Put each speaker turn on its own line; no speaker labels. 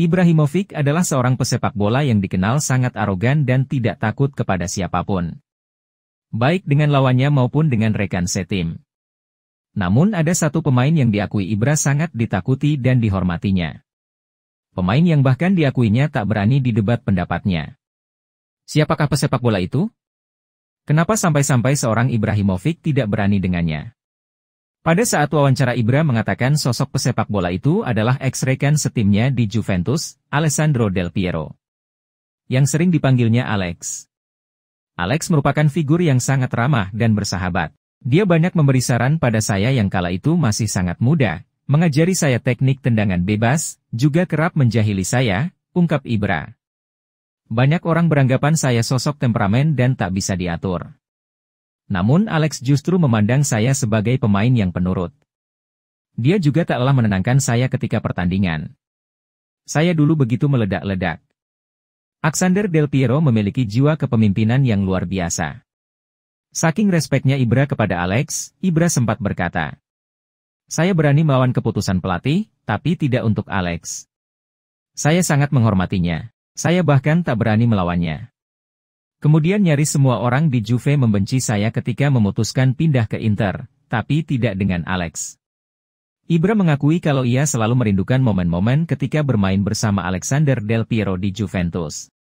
Ibrahimovic adalah seorang pesepak bola yang dikenal sangat arogan dan tidak takut kepada siapapun. Baik dengan lawannya maupun dengan rekan setim. Namun ada satu pemain yang diakui Ibra sangat ditakuti dan dihormatinya. Pemain yang bahkan diakuinya tak berani didebat pendapatnya. Siapakah pesepak bola itu? Kenapa sampai-sampai seorang Ibrahimovic tidak berani dengannya? Pada saat wawancara Ibra mengatakan sosok pesepak bola itu adalah ex-rekan setimnya di Juventus, Alessandro Del Piero. Yang sering dipanggilnya Alex. Alex merupakan figur yang sangat ramah dan bersahabat. Dia banyak memberi saran pada saya yang kala itu masih sangat muda, mengajari saya teknik tendangan bebas, juga kerap menjahili saya, ungkap Ibra. Banyak orang beranggapan saya sosok temperamen dan tak bisa diatur. Namun Alex justru memandang saya sebagai pemain yang penurut. Dia juga tak taklah menenangkan saya ketika pertandingan. Saya dulu begitu meledak-ledak. Alexander Del Piero memiliki jiwa kepemimpinan yang luar biasa. Saking respeknya Ibra kepada Alex, Ibra sempat berkata, Saya berani melawan keputusan pelatih, tapi tidak untuk Alex. Saya sangat menghormatinya. Saya bahkan tak berani melawannya. Kemudian nyaris semua orang di Juve membenci saya ketika memutuskan pindah ke Inter, tapi tidak dengan Alex. Ibra mengakui kalau ia selalu merindukan momen-momen ketika bermain bersama Alexander Del Piero di Juventus.